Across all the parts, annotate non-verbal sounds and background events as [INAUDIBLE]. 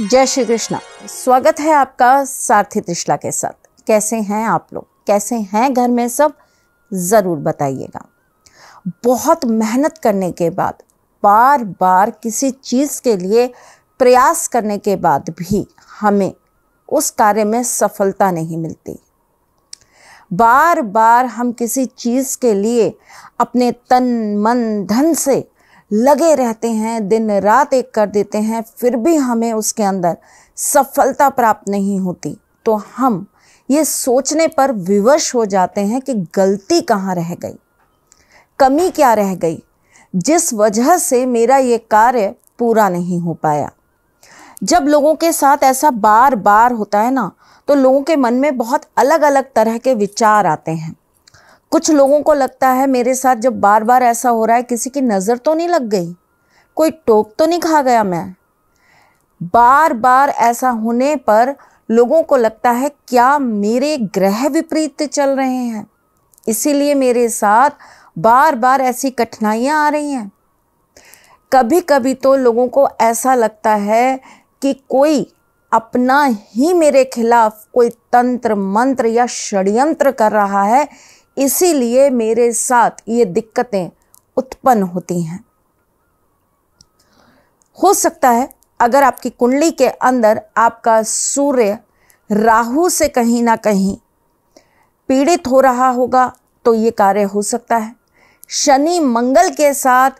जय श्री कृष्णा स्वागत है आपका सारथी त्रिशला के साथ कैसे हैं आप लोग कैसे हैं घर में सब ज़रूर बताइएगा बहुत मेहनत करने के बाद बार बार किसी चीज़ के लिए प्रयास करने के बाद भी हमें उस कार्य में सफलता नहीं मिलती बार बार हम किसी चीज़ के लिए अपने तन मन धन से लगे रहते हैं दिन रात एक कर देते हैं फिर भी हमें उसके अंदर सफलता प्राप्त नहीं होती तो हम ये सोचने पर विवश हो जाते हैं कि गलती कहाँ रह गई कमी क्या रह गई जिस वजह से मेरा ये कार्य पूरा नहीं हो पाया जब लोगों के साथ ऐसा बार बार होता है ना तो लोगों के मन में बहुत अलग अलग तरह के विचार आते हैं कुछ लोगों को लगता है मेरे साथ जब बार बार ऐसा हो रहा है किसी की नज़र तो नहीं लग गई कोई टोक तो नहीं खा गया मैं बार बार ऐसा होने पर लोगों को लगता है क्या मेरे ग्रह विपरीत चल रहे हैं इसीलिए मेरे साथ बार बार ऐसी कठिनाइयाँ आ रही हैं कभी कभी तो लोगों को ऐसा लगता है कि कोई अपना ही मेरे खिलाफ कोई तंत्र मंत्र या षड्यंत्र कर रहा है इसीलिए मेरे साथ ये दिक्कतें उत्पन्न होती हैं हो सकता है अगर आपकी कुंडली के अंदर आपका सूर्य राहु से कहीं ना कहीं पीड़ित हो रहा होगा तो ये कार्य हो सकता है शनि मंगल के साथ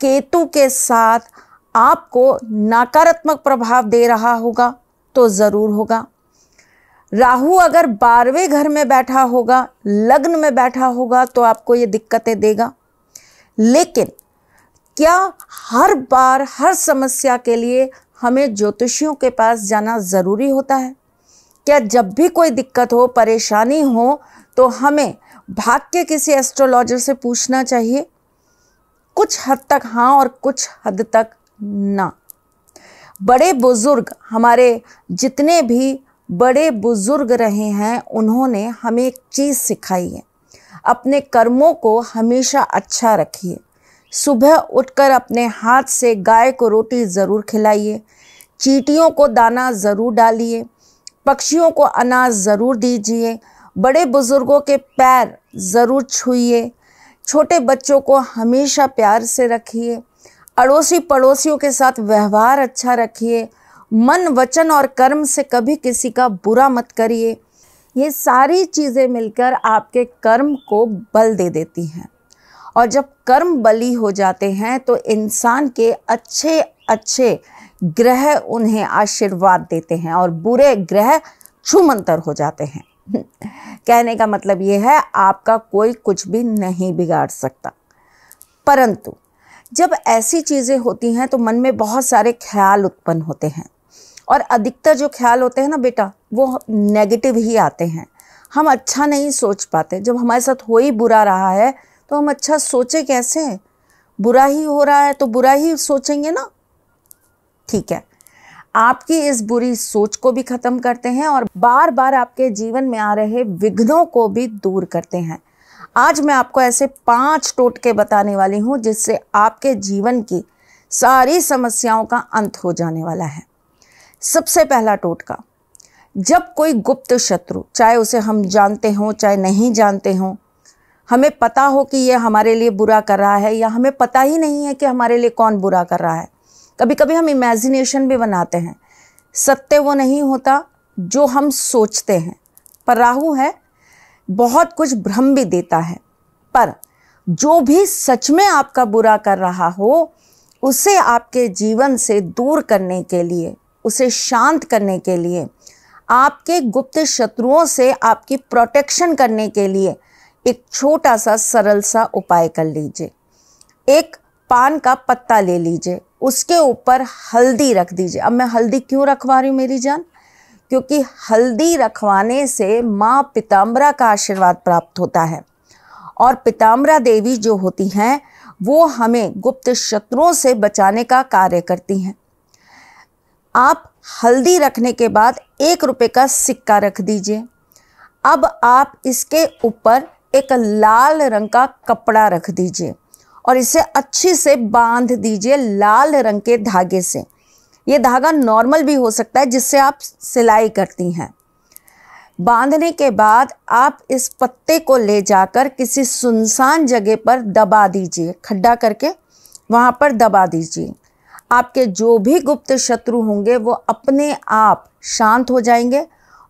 केतु के साथ आपको नकारात्मक प्रभाव दे रहा होगा तो ज़रूर होगा राहु अगर बारहवें घर में बैठा होगा लग्न में बैठा होगा तो आपको ये दिक्कतें देगा लेकिन क्या हर बार हर समस्या के लिए हमें ज्योतिषियों के पास जाना ज़रूरी होता है क्या जब भी कोई दिक्कत हो परेशानी हो तो हमें भाग के किसी एस्ट्रोलॉजर से पूछना चाहिए कुछ हद तक हाँ और कुछ हद तक ना बड़े बुज़ुर्ग हमारे जितने भी बड़े बुजुर्ग रहे हैं उन्होंने हमें एक चीज़ सिखाई है अपने कर्मों को हमेशा अच्छा रखिए सुबह उठकर अपने हाथ से गाय को रोटी ज़रूर खिलाइए चीटियों को दाना ज़रूर डालिए पक्षियों को अनाज ज़रूर दीजिए बड़े बुज़ुर्गों के पैर ज़रूर छूइए छोटे बच्चों को हमेशा प्यार से रखिए अड़ोसी पड़ोसियों के साथ व्यवहार अच्छा रखिए मन वचन और कर्म से कभी किसी का बुरा मत करिए ये सारी चीज़ें मिलकर आपके कर्म को बल दे देती हैं और जब कर्म बली हो जाते हैं तो इंसान के अच्छे अच्छे ग्रह उन्हें आशीर्वाद देते हैं और बुरे ग्रह छुमंतर हो जाते हैं [LAUGHS] कहने का मतलब ये है आपका कोई कुछ भी नहीं बिगाड़ सकता परंतु जब ऐसी चीज़ें होती हैं तो मन में बहुत सारे ख्याल उत्पन्न होते हैं और अधिकतर जो ख्याल होते हैं ना बेटा वो नेगेटिव ही आते हैं हम अच्छा नहीं सोच पाते जब हमारे साथ हो ही बुरा रहा है तो हम अच्छा सोचे कैसे बुरा ही हो रहा है तो बुरा ही सोचेंगे ना ठीक है आपकी इस बुरी सोच को भी ख़त्म करते हैं और बार बार आपके जीवन में आ रहे विघ्नों को भी दूर करते हैं आज मैं आपको ऐसे पांच टोटके बताने वाली हूं जिससे आपके जीवन की सारी समस्याओं का अंत हो जाने वाला है सबसे पहला टोटका जब कोई गुप्त शत्रु चाहे उसे हम जानते हों चाहे नहीं जानते हों हमें पता हो कि ये हमारे लिए बुरा कर रहा है या हमें पता ही नहीं है कि हमारे लिए कौन बुरा कर रहा है कभी कभी हम इमेजिनेशन भी बनाते हैं सत्य वो नहीं होता जो हम सोचते हैं पर राहु है बहुत कुछ भ्रम भी देता है पर जो भी सच में आपका बुरा कर रहा हो उसे आपके जीवन से दूर करने के लिए उसे शांत करने के लिए आपके गुप्त शत्रुओं से आपकी प्रोटेक्शन करने के लिए एक छोटा सा सरल सा उपाय कर लीजिए एक पान का पत्ता ले लीजिए उसके ऊपर हल्दी रख दीजिए अब मैं हल्दी क्यों रखवा रही हूँ मेरी जान क्योंकि हल्दी रखवाने से माँ पिताम्बरा का आशीर्वाद प्राप्त होता है और पिताम्बरा देवी जो होती हैं वो हमें गुप्त शत्रुओं से बचाने का कार्य करती हैं आप हल्दी रखने के बाद एक रुपये का सिक्का रख दीजिए अब आप इसके ऊपर एक लाल रंग का कपड़ा रख दीजिए और इसे अच्छे से बांध दीजिए लाल रंग के धागे से ये धागा नॉर्मल भी हो सकता है जिससे आप सिलाई करती हैं बांधने के बाद आप इस पत्ते को ले जाकर किसी सुनसान जगह पर दबा दीजिए खड्डा करके वहाँ पर दबा दीजिए आपके जो भी गुप्त शत्रु होंगे वो अपने आप शांत हो जाएंगे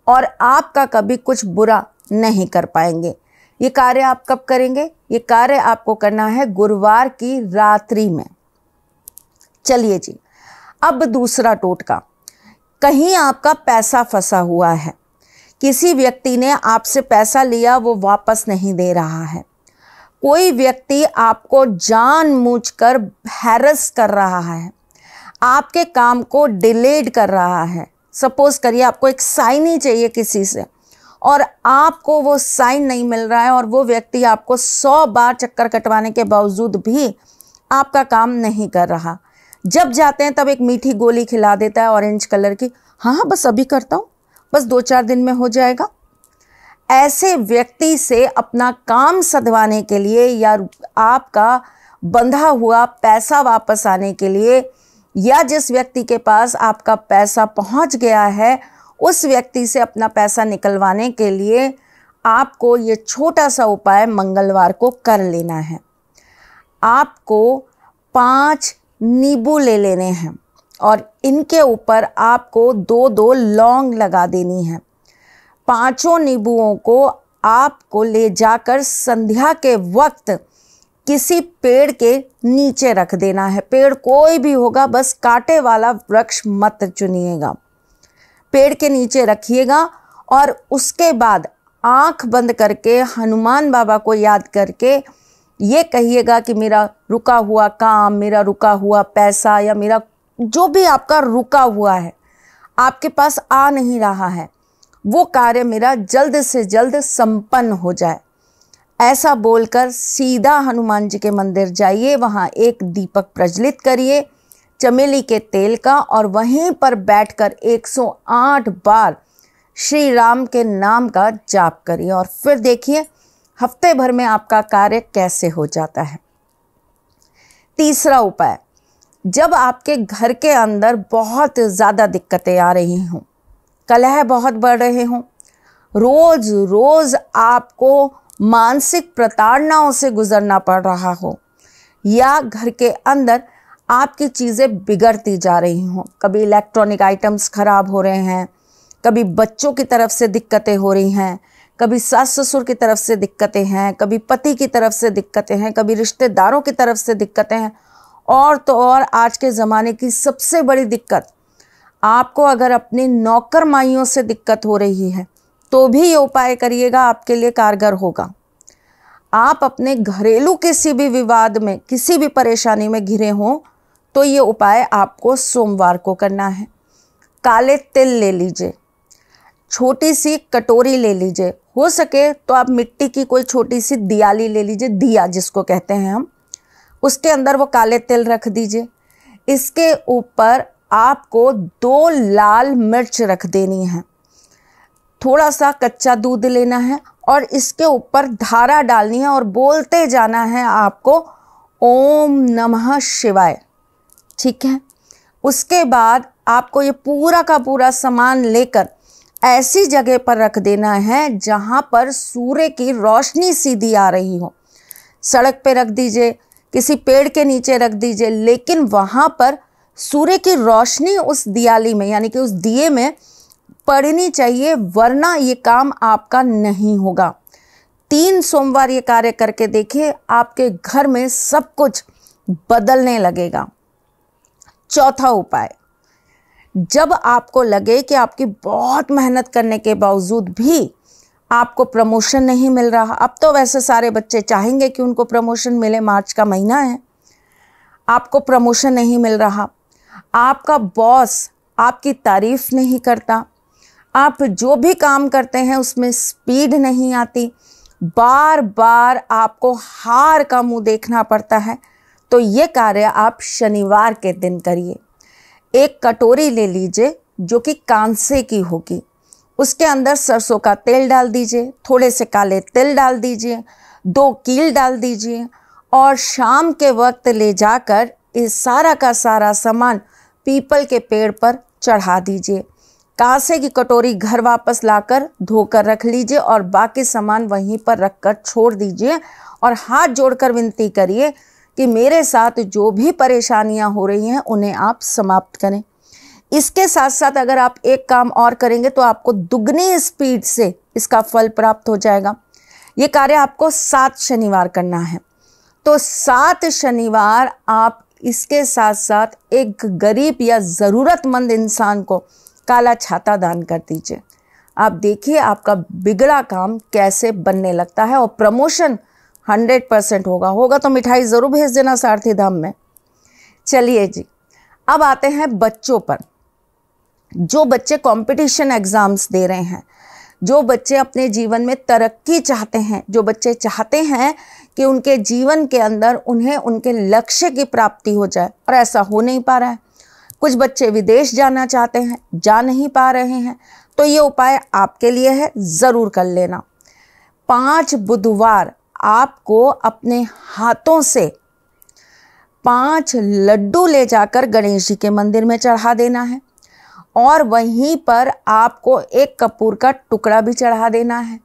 और आपका कभी कुछ बुरा नहीं कर पाएंगे ये कार्य आप कब करेंगे ये कार्य आपको करना है गुरुवार की रात्रि में चलिए जी अब दूसरा टोटका कहीं आपका पैसा फंसा हुआ है किसी व्यक्ति ने आपसे पैसा लिया वो वापस नहीं दे रहा है कोई व्यक्ति आपको जान कर हैरस कर रहा है आपके काम को डिलेड कर रहा है सपोज करिए आपको एक साइन ही चाहिए किसी से और आपको वो साइन नहीं मिल रहा है और वो व्यक्ति आपको सौ बार चक्कर कटवाने के बावजूद भी आपका काम नहीं कर रहा जब जाते हैं तब एक मीठी गोली खिला देता है ऑरेंज कलर की हाँ हाँ बस अभी करता हूँ बस दो चार दिन में हो जाएगा ऐसे व्यक्ति से अपना काम सधवाने के लिए या आपका बंधा हुआ पैसा वापस आने के लिए या जिस व्यक्ति के पास आपका पैसा पहुंच गया है उस व्यक्ति से अपना पैसा निकलवाने के लिए आपको ये छोटा सा उपाय मंगलवार को कर लेना है आपको पांच नींबू ले लेने हैं और इनके ऊपर आपको दो दो लौंग लगा देनी है पांचों नींबुओं को आपको ले जाकर संध्या के वक्त किसी पेड़ के नीचे रख देना है पेड़ कोई भी होगा बस कांटे वाला वृक्ष मत चुनिएगा पेड़ के नीचे रखिएगा और उसके बाद आंख बंद करके हनुमान बाबा को याद करके ये कहिएगा कि मेरा रुका हुआ काम मेरा रुका हुआ पैसा या मेरा जो भी आपका रुका हुआ है आपके पास आ नहीं रहा है वो कार्य मेरा जल्द से जल्द संपन्न हो जाए ऐसा बोलकर सीधा हनुमान जी के मंदिर जाइए वहाँ एक दीपक प्रज्वलित करिए चमेली के तेल का और वहीं पर बैठकर 108 बार श्री राम के नाम का जाप करिए और फिर देखिए हफ्ते भर में आपका कार्य कैसे हो जाता है तीसरा उपाय जब आपके घर के अंदर बहुत ज़्यादा दिक्कतें आ रही हों कलह बहुत बढ़ रहे हों रोज़ रोज़ आपको मानसिक प्रताड़नाओं से गुजरना पड़ रहा हो या घर के अंदर आपकी चीज़ें बिगड़ती जा रही हों कभी इलेक्ट्रॉनिक आइटम्स ख़राब हो रहे हैं कभी बच्चों की तरफ से दिक्कतें हो रही हैं कभी सास ससुर की तरफ से दिक्कतें हैं कभी पति की तरफ से दिक्कतें हैं कभी रिश्तेदारों की तरफ से दिक्कतें हैं और तो और आज के ज़माने की सबसे बड़ी दिक्कत आपको अगर अपनी नौकर माइयों से दिक्कत हो रही है तो भी ये उपाय करिएगा आपके लिए कारगर होगा आप अपने घरेलू किसी भी विवाद में किसी भी परेशानी में घिरे हों तो ये उपाय आपको सोमवार को करना है काले तिल ले लीजिए छोटी सी कटोरी ले लीजिए हो सके तो आप मिट्टी की कोई छोटी सी दियाली ले लीजिए दिया जिसको कहते हैं हम उसके अंदर वो काले तिल रख दीजिए इसके ऊपर आपको दो लाल मिर्च रख देनी है थोड़ा सा कच्चा दूध लेना है और इसके ऊपर धारा डालनी है और बोलते जाना है आपको ओम नमः शिवाय ठीक है उसके बाद आपको ये पूरा का पूरा सामान लेकर ऐसी जगह पर रख देना है जहाँ पर सूर्य की रोशनी सीधी आ रही हो सड़क पे रख दीजिए किसी पेड़ के नीचे रख दीजिए लेकिन वहाँ पर सूर्य की रोशनी उस दियाली में यानी कि उस दिए में पढ़नी चाहिए वरना ये काम आपका नहीं होगा तीन सोमवार ये कार्य करके देखिए आपके घर में सब कुछ बदलने लगेगा चौथा उपाय जब आपको लगे कि आपकी बहुत मेहनत करने के बावजूद भी आपको प्रमोशन नहीं मिल रहा अब तो वैसे सारे बच्चे चाहेंगे कि उनको प्रमोशन मिले मार्च का महीना है आपको प्रमोशन नहीं मिल रहा आपका बॉस आपकी तारीफ नहीं करता आप जो भी काम करते हैं उसमें स्पीड नहीं आती बार बार आपको हार का मुंह देखना पड़ता है तो ये कार्य आप शनिवार के दिन करिए एक कटोरी ले लीजिए जो कि कांसे की होगी उसके अंदर सरसों का तेल डाल दीजिए थोड़े से काले तिल डाल दीजिए दो कील डाल दीजिए और शाम के वक्त ले जाकर इस सारा का सारा सामान पीपल के पेड़ पर चढ़ा दीजिए कांसे की कटोरी घर वापस लाकर धोकर रख लीजिए और बाकी सामान वहीं पर रखकर छोड़ दीजिए और हाथ जोड़कर विनती करिए कि मेरे साथ जो भी परेशानियां हो रही हैं उन्हें आप समाप्त करें इसके साथ साथ अगर आप एक काम और करेंगे तो आपको दुगनी स्पीड से इसका फल प्राप्त हो जाएगा ये कार्य आपको सात शनिवार करना है तो सात शनिवार आप इसके साथ साथ एक गरीब या ज़रूरतमंद इंसान को काला छाता दान कर दीजिए आप देखिए आपका बिगड़ा काम कैसे बनने लगता है और प्रमोशन हंड्रेड परसेंट होगा होगा तो मिठाई ज़रूर भेज देना सारथी धाम में चलिए जी अब आते हैं बच्चों पर जो बच्चे कंपटीशन एग्ज़ाम्स दे रहे हैं जो बच्चे अपने जीवन में तरक्की चाहते हैं जो बच्चे चाहते हैं कि उनके जीवन के अंदर उन्हें उनके लक्ष्य की प्राप्ति हो जाए और ऐसा हो नहीं पा रहा है कुछ बच्चे विदेश जाना चाहते हैं जा नहीं पा रहे हैं तो ये उपाय आपके लिए है ज़रूर कर लेना पाँच बुधवार आपको अपने हाथों से पाँच लड्डू ले जाकर गणेश जी के मंदिर में चढ़ा देना है और वहीं पर आपको एक कपूर का टुकड़ा भी चढ़ा देना है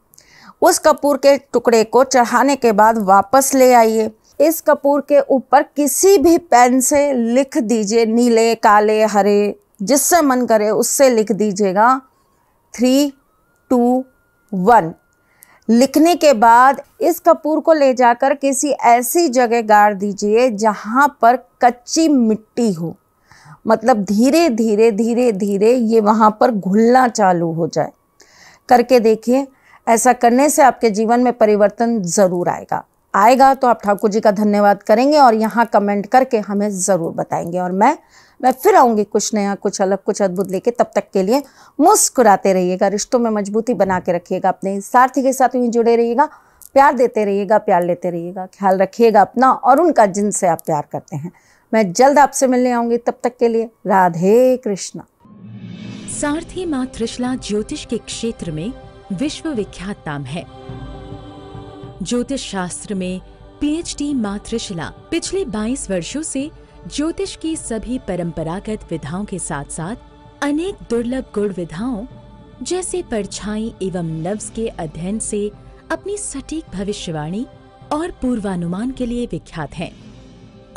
उस कपूर के टुकड़े को चढ़ाने के बाद वापस ले आइए इस कपूर के ऊपर किसी भी पेन से लिख दीजिए नीले काले हरे जिससे मन करे उससे लिख दीजिएगा थ्री टू वन लिखने के बाद इस कपूर को ले जाकर किसी ऐसी जगह गाड़ दीजिए जहाँ पर कच्ची मिट्टी हो मतलब धीरे धीरे धीरे धीरे ये वहाँ पर घुलना चालू हो जाए करके देखिए ऐसा करने से आपके जीवन में परिवर्तन ज़रूर आएगा आएगा तो आप ठाकुर जी का धन्यवाद करेंगे और यहाँ कमेंट करके हमें ज़रूर बताएंगे और मैं मैं फिर आऊँगी कुछ नया कुछ अलग कुछ अद्भुत लेके तब तक के लिए मुस्कुराते रहिएगा रिश्तों में मजबूती बना के रखिएगा अपने सारथी के साथ ही जुड़े रहिएगा प्यार देते रहिएगा प्यार लेते रहिएगा ख्याल रखिएगा अपना और उनका जिनसे आप प्यार करते हैं मैं जल्द आपसे मिलने आऊँगी तब तक के लिए राधे कृष्णा सारथी माँ त्रिशला ज्योतिष के क्षेत्र में विश्व विख्यात नाम है ज्योतिष शास्त्र में पीएचडी मातृशिला पिछले 22 वर्षों से ज्योतिष की सभी परंपरागत विधाओं के साथ साथ अनेक दुर्लभ गुण विधाओं जैसे परछाई एवं लव्स के अध्ययन से अपनी सटीक भविष्यवाणी और पूर्वानुमान के लिए विख्यात हैं।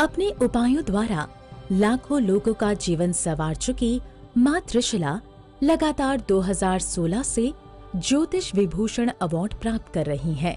अपने उपायों द्वारा लाखों लोगों का जीवन संवार चुकी मातृशिला लगातार 2016 से ज्योतिष विभूषण अवार्ड प्राप्त कर रही हैं।